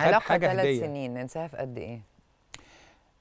علاقة ثلاث سنين ننساها في قد إيه؟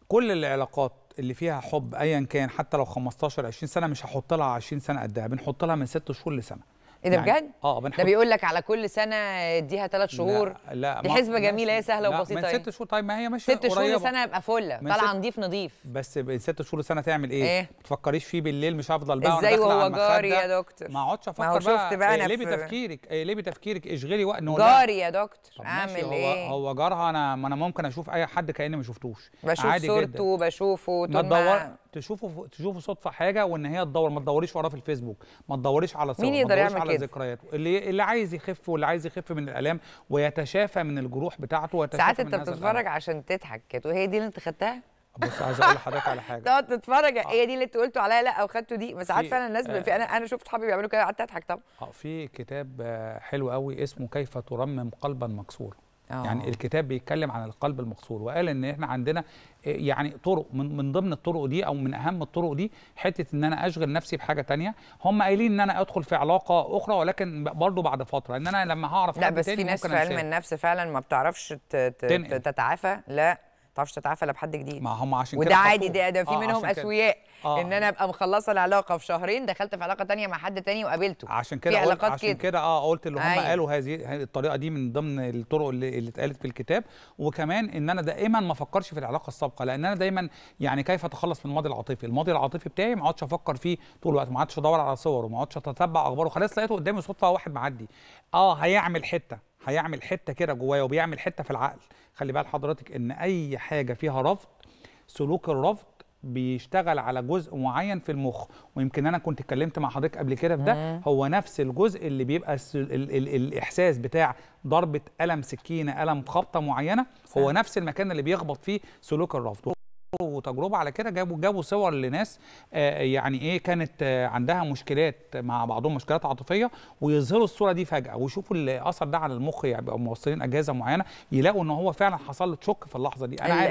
كل العلاقات اللي فيها حب ايا كان حتى لو 15 20 سنه مش هحط لها 20 سنه قدها بنحط لها من 6 شهور لسنه ايه ده يعني بجد؟ اه بنحط ده بيقول لك على كل سنه اديها ثلاث شهور لا, لا دي حسبه جميله هي سهله وبسيطه من ست شهور طيب ما هي ماشيه ست شهور لسنه ابقى فله طالعه نضيف نضيف بس من ست شهور لسنه تعمل ايه؟ ايه؟ ما تفكريش فيه بالليل مش هفضل بقى ازاي وهو جاري يا دكتور ما اقعدش افكر بقى, بقى اقلبي إيه تفكيرك اقلبي إيه، تفكيرك اشغلي وقت جاري يا دكتور اعمل ايه؟ هو هو جارها انا ما انا ممكن اشوف اي حد كاني ما شفتوش بشوف صورته بشوفه ما تشوفوا تشوفوا صدفه حاجه وان هي تدور ما تدوريش وراها في الفيسبوك ما تدوريش على صور مين يقدر يعمل على ذكريات اللي اللي عايز يخف واللي عايز يخف من الالام ويتشافى من الجروح بتاعته ويتشافى ساعات انت بتتفرج عشان تضحك كده وهي دي اللي انت خدتها بص عايز اقول لحضرتك على حاجه تقعد تتفرج آه. هي دي اللي انت قلتوا عليها لا او خدتوا دي بس ساعات فعلا الناس آه في انا انا شفت حبيبي بيعملوا كده قعدت اضحك طبعا اه في كتاب آه، حلو قوي اسمه كيف ترمم قلبا مكسورا أوه. يعني الكتاب بيتكلم عن القلب المقصور وقال ان احنا عندنا آه، يعني طرق من, من ضمن الطرق دي او من اهم الطرق دي حته ان انا اشغل نفسي بحاجه تانية هم قايلين ان انا ادخل في علاقه اخرى ولكن برضه بعد فتره ان انا لما هعرف لا بس في ناس في علم النفس فعلا ما بتعرفش تتعافى لا تعرفش تتعافى الا بحد جديد ما هم عشان وده كده عادي ده, ده في آه منهم اسوياء آه ان انا ابقى مخلصه العلاقه في شهرين دخلت في علاقه تانية مع حد تاني وقابلته عشان كده في علاقات عشان كده, اه قلت اللي هم أيوة. قالوا هذه الطريقه دي من ضمن الطرق اللي, اللي اتقالت في الكتاب وكمان ان انا دائما ما افكرش في العلاقه السابقه لان انا دايما يعني كيف اتخلص من الماضي العاطفي الماضي العاطفي بتاعي ما اقعدش افكر فيه طول الوقت ما اقعدش ادور على صوره ما اقعدش اتتبع اخباره خلاص لقيته قدامي صدفه واحد معدي اه هيعمل حته هيعمل حته كده جوايا وبيعمل حته في العقل خلي بال حضرتك ان اي حاجه فيها رفض سلوك الرفض بيشتغل على جزء معين في المخ ويمكن انا كنت اتكلمت مع حضرتك قبل كده في ده هو نفس الجزء اللي بيبقى السل... ال... ال... الاحساس بتاع ضربه قلم سكينه قلم خبطه معينه هو نفس المكان اللي بيخبط فيه سلوك الرفض وتجربه على كده جابوا جابوا صور لناس آه، يعني ايه كانت آه، عندها مشكلات مع بعضهم مشكلات عاطفيه ويظهروا الصوره دي فجاه ويشوفوا الاثر ده على المخ يعني بيبقوا موصلين اجهزه معينه يلاقوا ان هو فعلا حصل له شوك في اللحظه دي انا